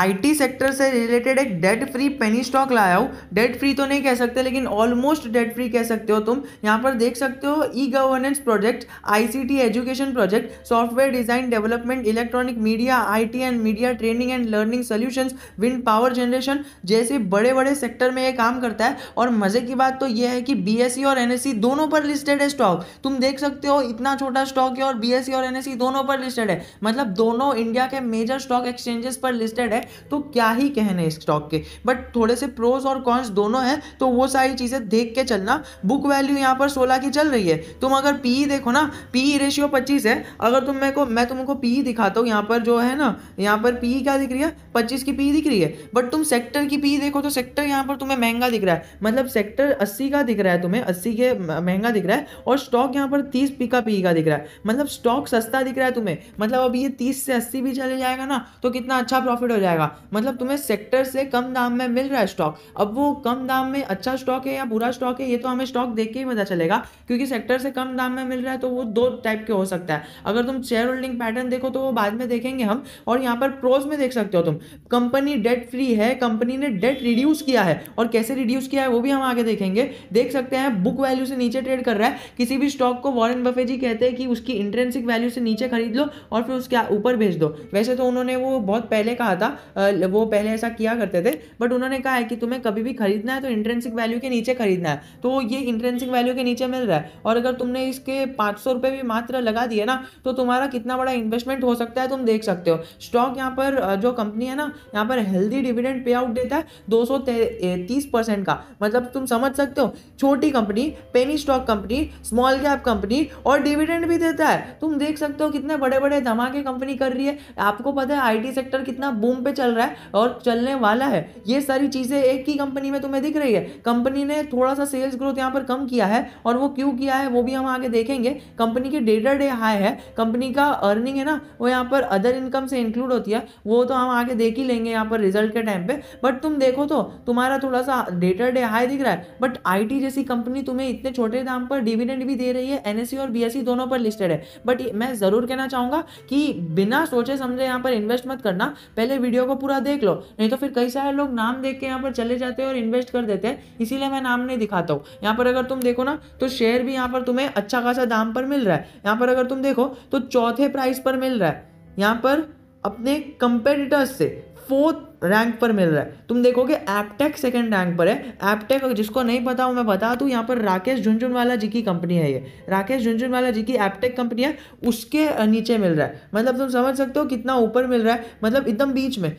IT sector से related एक debt free penny stock लाया हूँ डेट फ्री तो नहीं कह सकते लेकिन ऑलमोस्ट डेट फ्री कह सकते हो तुम यहाँ पर देख सकते हो e governance project ICT education project software design development electronic media IT and media training and learning solution wind power generation जैसे बड़े बड़े सेक्टर में ये काम करता है और मज़े की बात तो यह है कि बी e और एन e दोनों पर लिस्टेड है स्टॉक तुम देख सकते हो इतना छोटा स्टॉक है और बी e और एन दोनों पर लिस्टेड है मतलब दोनों इंडिया के मेजर स्टॉक एक्सचेंजेस पर लिस्टेड है तो क्या ही कहने स्टॉक के बट थोड़े से प्रोज और कॉन्स दोनों हैं तो वो सारी चीज़ें देख के चलना बुक वैल्यू यहाँ पर सोलह की चल रही है तुम अगर पी e देखो ना पी रेशियो e पच्चीस है अगर तुम मेरे को मैं तुमको पी e दिखाता हूँ यहाँ पर जो है ना यहाँ पर पी क्या दिख रही है पच्चीस की पी दिख रही है बट तुम सेक्टर की पी देखो तो सेक्टर यहाँ पर तुम्हें महंगा दिख रहा है मतलब सेक्टर अस्सी का दिख रहा है तुम्हें अस्सी के महंगा दिख रहा है और स्टॉक यहाँ पर तीस पी का पी का दिख रहा है मतलब स्टॉक सस्ता दिख रहा है तुम्हें मतलब अब ये तीस से अस्सी भी चले जाएगा ना तो कितना अच्छा प्रॉफिट हो जाएगा जाएगा मतलब तुम्हें सेक्टर से कम दाम में मिल रहा है स्टॉक अब वो कम दाम में अच्छा स्टॉक है या बुरा स्टॉक है ये तो हमें स्टॉक देख के ही पता चलेगा क्योंकि सेक्टर से कम दाम में मिल रहा है तो वो दो टाइप के हो सकता है अगर तुम शेयर होल्डिंग पैटर्न देखो तो वो बाद में देखेंगे हम और यहाँ पर प्रोज में देख सकते हो तुम कंपनी डेट फ्री है कंपनी ने डेट रिड्यूस किया है और कैसे रिड्यूस किया है वो भी हम आगे देखेंगे देख सकते हैं बुक वैल्यू से नीचे ट्रेड कर रहा है किसी भी स्टॉक को वॉरेन बफे जी कहते हैं कि उसकी इंट्रेंसिक वैल्यू से नीचे खरीद लो और फिर उसके ऊपर भेज दो वैसे तो उन्होंने वो बहुत पहले कहा था वो पहले ऐसा किया करते थे बट उन्होंने कहा है कि तुम्हें कभी भी खरीदना है तो इंट्रेंसिक वैल्यू के नीचे खरीदना है तो ये इंट्रेंसिक वैल्यू के नीचे मिल रहा है और अगर तुमने इसके पाँच सौ रुपये भी मात्र लगा दिए ना तो तुम्हारा कितना बड़ा इन्वेस्टमेंट हो सकता है तुम देख सकते हो स्टॉक यहाँ पर जो कंपनी है ना यहाँ पर हेल्दी डिविडेंड पे आउट देता है दो सौ तीस परसेंट का मतलब तुम समझ सकते हो छोटी company penny stock company small cap company और डिविडेंड भी देता है तुम देख सकते हो कितने बड़े बड़े धमाके कंपनी कर रही है आपको पता है आई सेक्टर कितना बूम पे चल रहा है और चलने वाला है ये सारी चीज़ें एक ही कंपनी में तुम्हें दिख रही है कंपनी ने थोड़ा सा सेल्स ग्रोथ यहाँ पर कम किया है और वो क्यों किया है वो भी हम आगे देखेंगे कंपनी की डे टू डे हाई है कंपनी का अर्निंग है ना वो यहाँ पर अदर इनकम से इंक्लूड होती है वो तो हम आगे देख ही लेंगे यहाँ पर रिजल्ट के टाइम पर बट तुम देखो तो तुम्हारा थोड़ा सा डे टू डे हाई दिख रहा है बट आईटी जैसी कंपनी तुम्हें इतने छोटे दाम पर डिविडेंड भी दे रही है एनएससी e और बीएससी e दोनों पर लिस्टेड है बट मैं ज़रूर कहना चाहूँगा कि बिना सोचे समझे यहाँ पर इन्वेस्ट मत करना पहले वीडियो को पूरा देख लो नहीं तो फिर कई सारे लोग नाम देख के यहाँ पर चले जाते हैं और इन्वेस्ट कर देते हैं इसीलिए मैं नाम नहीं दिखाता हूँ यहाँ पर अगर तुम देखो ना तो शेयर भी यहाँ पर तुम्हें अच्छा खासा दाम पर मिल रहा है यहाँ पर अगर तुम देखो तो चौथे प्राइस पर मिल रहा है यहाँ पर अपने कंपेटिटर्स से फोर्थ रैंक पर मिल रहा है तुम देखोगे एपटेक सेकंड रैंक पर है एपटेक जिसको नहीं पता हो मैं बता दूँ यहाँ पर राकेश झुंझुनवाला जी की कंपनी है ये राकेश झुंझुनवाला जी की एपटेक कंपनी है उसके नीचे मिल रहा है मतलब तुम समझ सकते हो कितना ऊपर मिल रहा है मतलब एकदम बीच में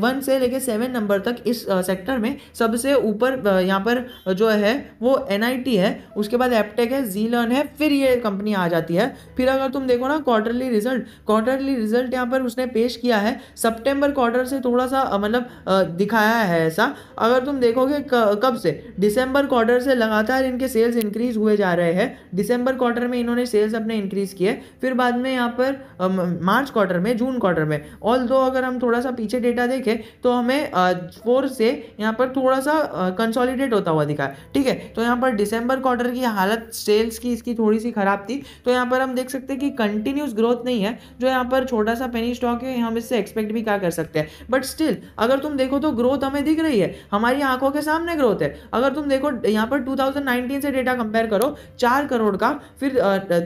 वन से लेके सेवन नंबर तक इस सेक्टर में सबसे ऊपर यहाँ पर जो है वो एन है उसके बाद एपटेक है जी लर्न है फिर ये कंपनी आ जाती है फिर अगर तुम देखो ना क्वार्टरली रिजल्ट क्वार्टरली रिजल्ट यहाँ पर उसने पेश किया है सेप्टेम्बर क्वार्टर से थोड़ा सा मतलब दिखाया है ऐसा अगर तुम देखोगे कब से दिसंबर क्वार्टर से लगातार इनके सेल्स इंक्रीज हुए जा रहे हैं दिसंबर क्वार्टर में इन्होंने सेल्स अपने इंक्रीज किए फिर बाद में यहाँ पर मार्च क्वार्टर में जून क्वार्टर में ऑल दो अगर हम थोड़ा सा पीछे डेटा देखें तो हमें फोर से यहाँ पर थोड़ा सा कंसॉलिडेट होता हुआ दिखा ठीक है तो यहाँ पर दिसंबर क्वार्टर की हालत सेल्स की इसकी थोड़ी सी ख़राब थी तो यहाँ पर हम देख सकते हैं कि कंटिन्यूस ग्रोथ नहीं है जो यहाँ पर छोटा सा पेनी स्टॉक है हम इससे एक्सपेक्ट भी क्या कर सकते हैं बट स्टिल अगर तुम देखो तो ग्रोथ हमें दिख रही है हमारी आंखों के सामने ग्रोथ है अगर तुम देखो यहाँ पर 2019 से डेटा कंपेयर करो चार करोड़ का फिर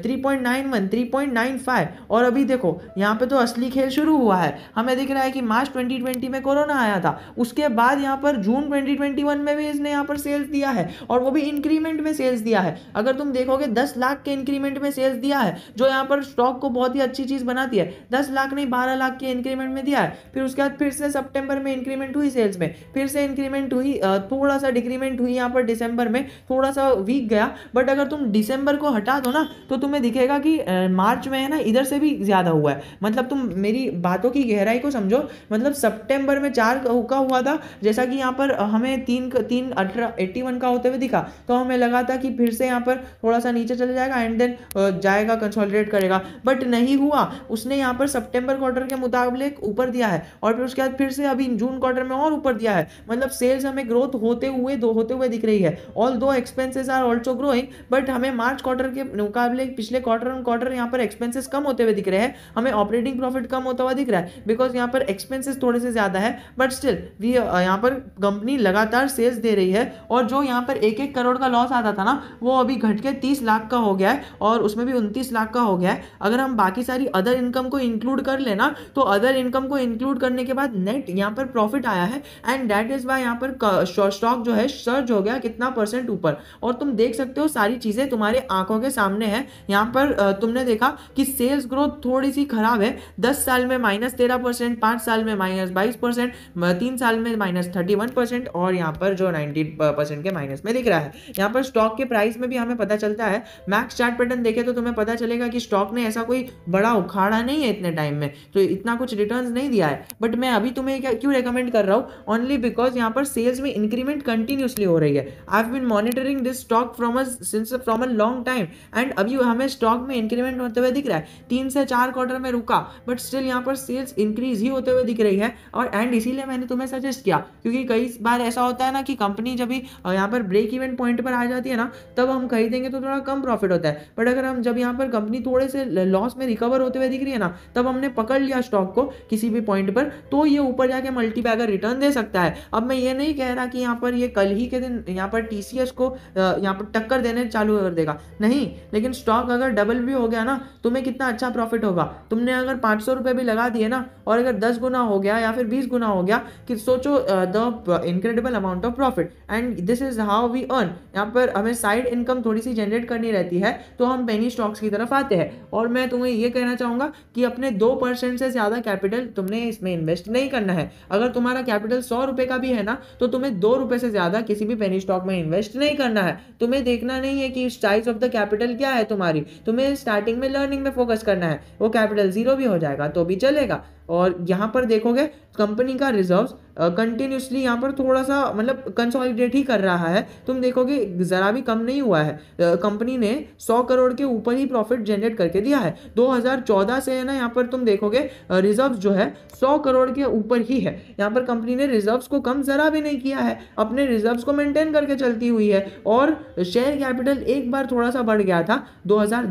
three point nine one three point nine five और अभी देखो यहाँ पे तो असली खेल शुरू हुआ है हमें दिख रहा है कि मार्च 2020 में कोरोना आया था उसके बाद यहाँ पर जून 2021 में भी इसने यहाँ पर सेल्स दिया है और वो भी इंक्रीमेंट में सेल्स दिया है अगर तुम देखोगे दस लाख के इंक्रीमेंट में सेल्स दिया है जो यहाँ पर स्टॉक को बहुत ही अच्छी चीज़ बनाती है दस लाख नहीं बारह लाख के इंक्रीमेंट में दिया है फिर उसके बाद फिर से सप्टेम्बर में इंक्रीमेंट हुई सेल्स में फिर से इंक्रीमेंट हुई थोड़ा सा डिक्रीमेंट हुई यहाँ पर डिसंबर में थोड़ा सा वीक गया बट अगर तुम डिसंबर को हटा दो ना तो तुम्हें दिखेगा कि मार्च में है ना इधर से भी ज़्यादा हुआ है मतलब तुम मेरी बातों की गहराई को समझो मतलब सेप्टेम्बर में चार का हुआ था जैसा कि यहाँ पर हमें तीन तीन अठारह एट्टी वन का होते हुए दिखा तो हमें लगा था कि फिर से यहाँ पर थोड़ा सा नीचे चले जाएगा एंड देन जाएगा कंसोलिडेट करेगा बट नहीं हुआ उसने यहाँ पर सेप्टेम्बर क्वार्टर के मुताबिक ऊपर दिया है और फिर उसके बाद फिर से अभी लेकिन जून क्वार्टर में और ऊपर दिया है मतलब सेल्स हमें ग्रोथ होते हुए दो होते हुए दिख रही है although expenses are also growing but हमें मार्च क्वार्टर के मुकाबले पिछले क्वार्टर ऑन क्वार्टर यहाँ पर एक्सपेंसेस कम होते हुए दिख रहे हैं हमें ऑपरेटिंग प्रॉफिट कम होता हुआ दिख रहा है बिकॉज यहाँ पर एक्सपेंसेस थोड़े से ज़्यादा है बट स्टिल वी यहाँ पर कंपनी लगातार सेल्स दे रही है और जो यहाँ पर एक एक करोड़ का लॉस आता था ना वो अभी घट के तीस लाख का हो गया है और उसमें भी उनतीस लाख का हो गया है अगर हम बाकी सारी अदर इनकम को इंक्लूड कर लेना तो अदर इनकम को इंक्लूड करने के बाद नेट यहाँ यहाँ पर प्रॉफिट आया है एंड दैट इज़ वाई यहाँ पर स्टॉक जो है सर्ज हो गया कितना परसेंट ऊपर और तुम देख सकते हो सारी चीज़ें तुम्हारे आंखों के सामने है यहाँ पर तुमने देखा कि सेल्स ग्रोथ थोड़ी सी खराब है दस साल में माइनस तेरह परसेंट पाँच साल में माइनस बाईस परसेंट तीन साल में माइनस थर्टी वन परसेंट और यहाँ पर जो नाइनटीन परसेंट के माइनस में दिख रहा है यहाँ पर स्टॉक के प्राइस में भी हमें पता चलता है मैक्स चार्ट पैटर्न देखे तो तुम्हें पता चलेगा कि स्टॉक ने ऐसा कोई बड़ा उखाड़ा नहीं है इतने टाइम में तो इतना कुछ रिटर्न नहीं दिया है बट मैं अभी तुम्हें क्यों रिकमेंड कर रहा हूँ ओनली बिकॉज यहाँ पर सेल्स में इंक्रीमेंट कंटिन्यूसली हो रही है I have been monitoring this stock from since from a long time and अभी हमें स्टॉक में इंक्रीमेंट होते हुए दिख रहा है तीन से चार क्वार्टर में रुका बट स्टिल यहाँ पर सेल्स इंक्रीज ही होते हुए दिख रही है और एंड इसीलिए मैंने तुम्हें सजेस्ट किया क्योंकि कई बार ऐसा होता है ना कि कंपनी जब भी यहाँ पर ब्रेक इवेंट पॉइंट पर आ जाती है ना तब हम खरीदेंगे तो थोड़ा कम प्रॉफिट होता है बट अगर हम जब यहाँ पर कंपनी थोड़े से लॉस में रिकवर होते हुए दिख रही है ना तब हमने पकड़ लिया स्टॉक को किसी भी पॉइंट पर तो ये ऊपर जाके मल्टी रिटर्न दे सकता है अब मैं ये नहीं कह रहा कि यहाँ पर ये कल ही के दिन यहाँ पर टी को यहाँ पर टक्कर देने चालू कर देगा नहीं लेकिन स्टॉक अगर डबल भी हो गया ना तुम्हें कितना अच्छा प्रॉफिट होगा तुमने अगर पाँच सौ भी लगा दिए ना और अगर दस गुना हो गया या फिर बीस गुना हो गया कि सोचो the incredible amount of profit and this is how we earn यहाँ पर हमें साइड इनकम थोड़ी सी जनरेट करनी रहती है तो हम पेनी स्टॉक्स की तरफ आते हैं और मैं तुम्हें ये कहना चाहूँगा कि अपने दो परसेंट से ज़्यादा कैपिटल तुमने इसमें इन्वेस्ट नहीं करना है अगर तुम्हारा कैपिटल सौ रुपए का भी है ना तो तुम्हें दो रुपए से ज़्यादा किसी भी पेनी स्टॉक में इन्वेस्ट नहीं करना है तुम्हें देखना नहीं है कि साइज ऑफ द कैपिटल क्या है तुम्हारी तुम्हें स्टार्टिंग में लर्निंग में फोकस करना है वो कैपिटल जीरो भी हो जाएगा तो भी चलेगा और यहाँ पर देखोगे कंपनी का रिजर्व्स कंटिन्यूसली यहाँ पर थोड़ा सा मतलब कंसोलिडेट ही कर रहा है तुम देखोगे ज़रा भी कम नहीं हुआ है कंपनी ने 100 करोड़ के ऊपर ही प्रॉफिट जनरेट करके दिया है 2014 से है ना यहाँ पर तुम देखोगे रिजर्व्स जो है 100 करोड़ के ऊपर ही है यहाँ पर कंपनी ने रिजर्व्स को कम ज़रा भी नहीं किया है अपने रिजर्व्स को मेंटेन करके चलती हुई है और शेयर कैपिटल एक बार थोड़ा सा बढ़ गया था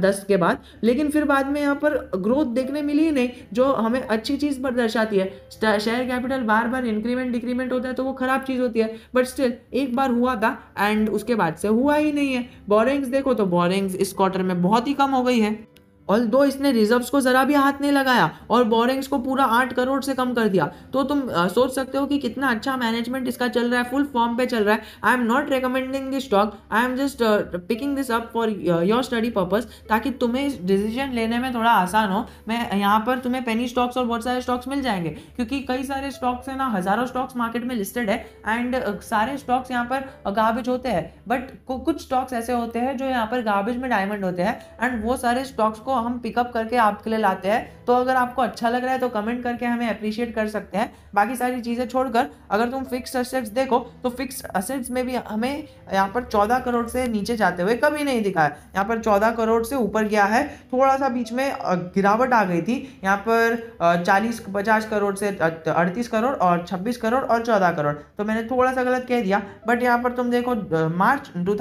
दस के बाद लेकिन फिर बाद में यहाँ पर ग्रोथ देखने मिली ही नहीं जो हमें अच्छी चीज़ पर दर्शाती है शेयर कैपिटल बार बार इंक्रीज इंक्रीमेंट डिक्रीमेंट होता है तो वो खराब चीज़ होती है बट स्टिल एक बार हुआ था एंड उसके बाद से हुआ ही नहीं है बोरिंग्स देखो तो बोरिंग्स इस क्वार्टर में बहुत ही कम हो गई है और दो इसने रिजर्व्स को ज़रा भी हाथ नहीं लगाया और बोरिंग्स को पूरा आठ करोड़ से कम कर दिया तो तुम आ, सोच सकते हो कि कितना अच्छा मैनेजमेंट इसका चल रहा है फुल फॉर्म पे चल रहा है I am not recommending this stock I am just picking this up for your study purpose ताकि तुम्हें इस डिसीजन लेने में थोड़ा आसान हो मैं यहाँ पर तुम्हें पेनी स्टॉक्स और बहुत सारे स्टॉक्स मिल जाएंगे क्योंकि कई सारे स्टॉक्स हैं ना हज़ारों स्टॉक्स मार्केट में लिस्टेड है एंड सारे स्टॉक्स यहाँ पर गार्बेज होते हैं बट कुछ स्टॉक्स ऐसे होते हैं जो यहाँ पर गार्बेज में डायमंड होते हैं एंड वो सारे स्टॉक्स को हम पिकअप करके आपके लिए लाते हैं तो अगर आपको अच्छा लग रहा है तो कमेंट करके हमें अप्रिशिएट कर सकते हैं बाकी सारी चीज़ें छोड़कर अगर तुम फिक्स असेट्स देखो तो फिक्स असेट्स में भी हमें यहाँ पर चौदह करोड़ से नीचे जाते हुए कभी नहीं दिखा है यहाँ पर चौदह करोड़ से ऊपर गया है थोड़ा सा बीच में गिरावट आ गई थी यहाँ पर चालीस पचास करोड़ से अड़तीस करोड़ और छब्बीस करोड़ और चौदह करोड़ तो मैंने थोड़ा सा गलत कह दिया बट यहाँ पर तुम देखो मार्च टू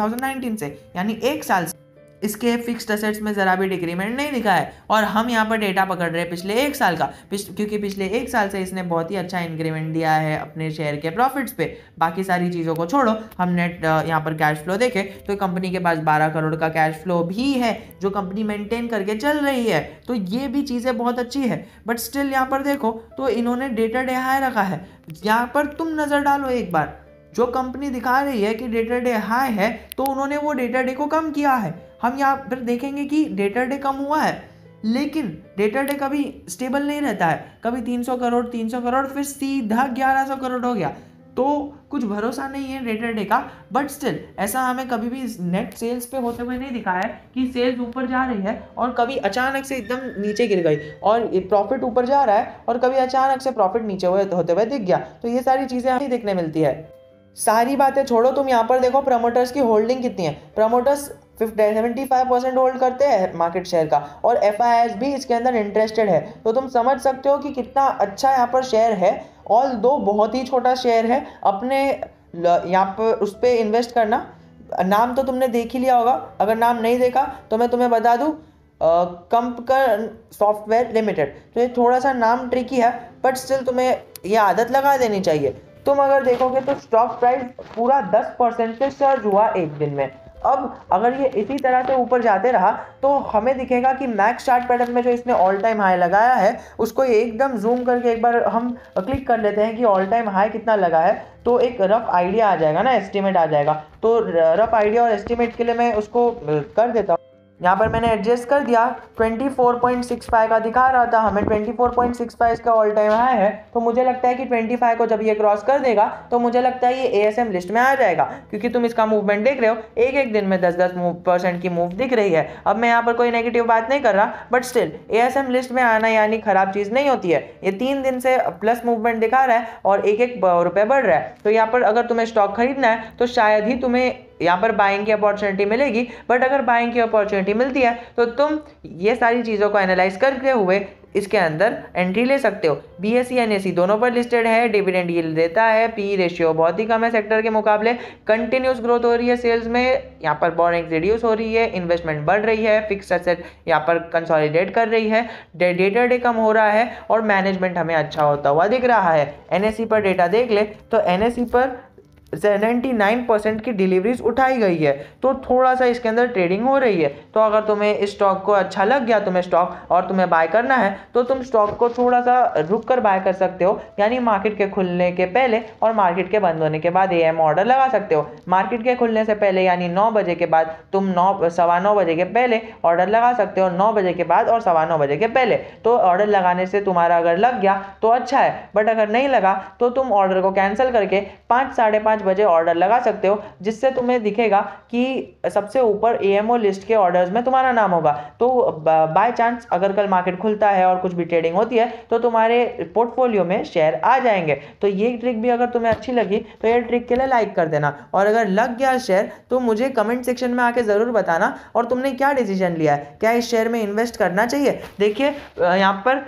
से यानी एक साल से इसके फिक्स्ड असेट्स में ज़रा भी डिक्रीमेंट नहीं दिखा है और हम यहाँ पर डेटा पकड़ रहे हैं पिछले एक साल का पिछ, क्योंकि पिछले एक साल से इसने बहुत ही अच्छा इंक्रीमेंट दिया है अपने शेयर के प्रॉफिट्स पे बाकी सारी चीज़ों को छोड़ो हम नेट यहाँ पर कैश फ्लो देखें तो कंपनी के पास बारह करोड़ का कैश फ्लो भी है जो कंपनी मेनटेन करके चल रही है तो ये भी चीज़ें बहुत अच्छी है बट स्टिल यहाँ पर देखो तो इन्होंने डेटा डे रखा है यहाँ पर तुम नज़र डालो एक बार जो कंपनी दिखा रही है कि डेटा डे हाई है तो उन्होंने वो डेटा डे को कम किया है हम यहाँ पर देखेंगे कि डेटा डे कम हुआ है लेकिन डेटा डे कभी स्टेबल नहीं रहता है कभी 300 करोड़ 300 करोड़ फिर सीधा 1100 करोड़ हो गया तो कुछ भरोसा नहीं है डेटा डे का बट स्टिल ऐसा हमें कभी भी नेट सेल्स पे होते हुए नहीं दिखा है कि सेल्स ऊपर जा रही है और कभी अचानक से एकदम नीचे गिर गई और प्रॉफिट ऊपर जा रहा है और कभी अचानक से प्रॉफिट नीचे हुए होते हुए दिख गया तो ये सारी चीज़ें हमें देखने मिलती है सारी बातें छोड़ो तुम यहाँ पर देखो प्रमोटर्स की होल्डिंग कितनी है promoters seventy five percent hold करते हैं मार्केट शेयर का और एफ भी इसके अंदर इंटरेस्टेड है तो तुम समझ सकते हो कि कितना अच्छा यहाँ पर शेयर है ऑल दो बहुत ही छोटा शेयर है अपने यहाँ पर उस पर इन्वेस्ट करना नाम तो तुमने देख ही लिया होगा अगर नाम नहीं देखा तो मैं तुम्हें बता दूँ कंपकर सॉफ्टवेयर लिमिटेड तो ये थोड़ा सा नाम ट्रिकी है बट स्टिल तुम्हें ये आदत लगा देनी चाहिए तुम अगर देखोगे तो स्टॉक प्राइस पूरा दस परसेंट से सर्ज हुआ एक दिन में अब अगर ये इसी तरह से ऊपर जाते रहा तो हमें दिखेगा कि मैक्स चार्ट पैटर्न में जो इसने ऑल टाइम हाई लगाया है उसको एकदम जूम करके एक बार हम क्लिक कर लेते हैं कि ऑल टाइम हाई कितना लगा है तो एक रफ आइडिया आ जाएगा ना एस्टिमेट आ जाएगा तो रफ आइडिया और एस्टिमेट के लिए मैं उसको कर देता हूँ यहाँ पर मैंने एडजस्ट कर दिया 24.65 का दिखा रहा था हमें 24.65 इसका ऑल टाइम हाई है तो मुझे लगता है कि 25 को जब ये क्रॉस कर देगा तो मुझे लगता है ये एएसएम लिस्ट में आ जाएगा क्योंकि तुम इसका मूवमेंट देख रहे हो एक एक दिन में दस दस परसेंट की मूव दिख रही है अब मैं यहाँ पर कोई नेगेटिव बात नहीं कर रहा बट स्टिल ए लिस्ट में आना यानी ख़राब चीज़ नहीं होती है ये तीन दिन से प्लस मूवमेंट दिखा रहा है और एक एक रुपये बढ़ रहा है तो यहाँ पर अगर तुम्हें स्टॉक खरीदना है तो शायद ही तुम्हें यहाँ पर बाइंग की अपॉर्चुनिटी मिलेगी बट अगर बाइंग की अपॉर्चुनिटी मिलती है तो तुम ये सारी चीज़ों को एनालाइज करते हुए इसके अंदर एंट्री ले सकते हो B S C N S C दोनों पर लिस्टेड है डिविडेंड ये देता है पी रेशियो बहुत ही कम है सेक्टर के मुकाबले कंटिन्यूस ग्रोथ हो रही है सेल्स में यहाँ पर बॉरिंग रिड्यूस हो रही है इन्वेस्टमेंट बढ़ रही है फिक्स असेट यहाँ पर कंसॉलिडेट कर रही है डेटा डे कम हो रहा है और मैनेजमेंट हमें अच्छा होता हुआ दिख रहा है एन एस सी पर डेटा देख ले तो एन एस सी पर सेवेंटी नाइन परसेंट की डिलीवरीज उठाई गई है तो थोड़ा सा इसके अंदर ट्रेडिंग हो रही है तो अगर तुम्हें इस स्टॉक को अच्छा लग गया तुम्हें स्टॉक और तुम्हें बाय करना है तो तुम स्टॉक को थोड़ा सा रुक कर बाय कर सकते हो यानी मार्केट के खुलने के पहले और मार्केट के बंद होने के बाद ए एम ऑर्डर लगा सकते हो मार्केट के खुलने से पहले यानी नौ बजे के बाद तुम नौ सवा नौ बजे के पहले ऑर्डर लगा सकते हो नौ बजे के बाद और सवा नौ बजे के पहले तो ऑर्डर लगाने से तुम्हारा अगर लग गया तो अच्छा है बट अगर नहीं लगा तो तुम ऑर्डर को कैंसिल करके पाँच साढ़े पाँच पाँच बजे ऑर्डर लगा सकते हो जिससे तुम्हें दिखेगा कि सबसे ऊपर ए लिस्ट के ऑर्डर्स में तुम्हारा नाम होगा तो बाय चांस अगर कल मार्केट खुलता है और कुछ भी ट्रेडिंग होती है तो तुम्हारे पोर्टफोलियो में शेयर आ जाएंगे तो ये ट्रिक भी अगर तुम्हें अच्छी लगी तो ये ट्रिक के लिए लाइक कर देना और अगर लग गया शेयर तो मुझे कमेंट सेक्शन में आके ज़रूर बताना और तुमने क्या डिसीजन लिया है क्या इस शेयर में इन्वेस्ट करना चाहिए देखिए यहाँ पर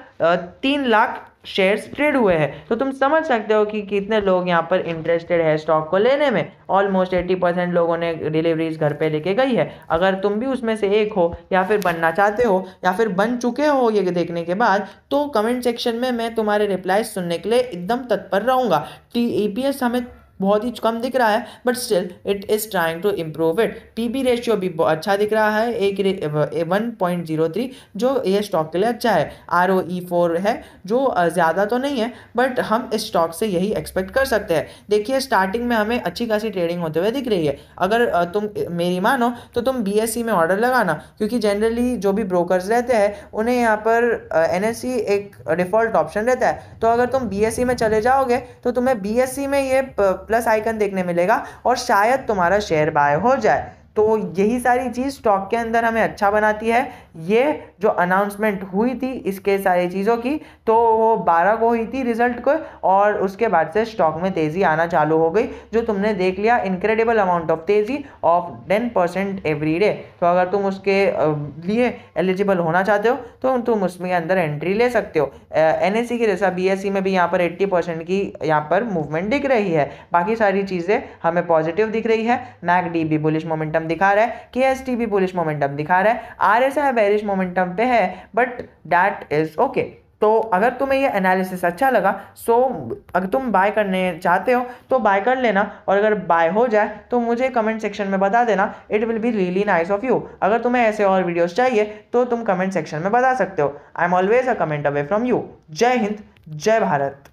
तीन लाख शेयर्स ट्रेड हुए हैं तो तुम समझ सकते हो कि कितने लोग यहाँ पर इंटरेस्टेड है स्टॉक को लेने में ऑलमोस्ट एट्टी परसेंट लोगों ने डिलीवरीज घर पे लेके गई है अगर तुम भी उसमें से एक हो या फिर बनना चाहते हो या फिर बन चुके हो ये देखने के बाद तो कमेंट सेक्शन में मैं तुम्हारे रिप्लाई सुनने के लिए एकदम तत्पर रहूँगा टी ई पी एस हमें बहुत ही कम दिख रहा है but still it is trying to improve it P B ratio भी अच्छा दिख रहा है एक वन पॉइंट जीरो थ्री जो ये स्टॉक के लिए अच्छा है आर ओ ई फोर है जो ज़्यादा तो नहीं है बट हम इस स्टॉक से यही एक्सपेक्ट कर सकते हैं देखिए स्टार्टिंग में हमें अच्छी खासी ट्रेडिंग होते हुए दिख रही है अगर तुम मेरी मानो तो तुम बी एस सी में ऑर्डर लगाना क्योंकि जनरली जो भी ब्रोकर्स रहते हैं उन्हें यहाँ पर एन एस सी एक डिफ़ॉल्ट ऑप्शन रहता है तो अगर तुम बी एस सी में चले जाओगे तो तुम्हें बी एस सी में ये प, प्लस आइकन देखने मिलेगा और शायद तुम्हारा शेयर बाय हो जाए तो यही सारी चीज़ स्टॉक के अंदर हमें अच्छा बनाती है ये जो अनाउंसमेंट हुई थी इसके सारी चीज़ों की तो वो बारह को हुई थी रिजल्ट को और उसके बाद से स्टॉक में तेज़ी आना चालू हो गई जो तुमने देख लिया इनक्रेडिबल अमाउंट ऑफ तेज़ी of ten percent every day तो अगर तुम उसके लिए एलिजिबल होना चाहते हो तो तुम उसमें अंदर एंट्री ले सकते हो एन की जैसा बी में भी यहाँ पर एट्टी की यहाँ पर मूवमेंट दिख रही है बाकी सारी चीज़ें हमें पॉजिटिव दिख रही है मैक डी बी बुलिश मोमेंटम मोमेंटम दिखा रहा है के एस टी भी बुलिश मोमेंटम दिखा रहा है R S I bearish momentum पे है बट दैट इज़ ओके तो अगर तुम्हें ये एनालिसिस अच्छा लगा सो अगर तुम बाय करने चाहते हो तो बाय कर लेना और अगर बाय हो जाए तो मुझे कमेंट सेक्शन में बता देना it will be really nice of you अगर तुम्हें ऐसे और वीडियोस चाहिए तो तुम कमेंट सेक्शन में बता सकते हो I am always a comment away from you जय हिंद जय भारत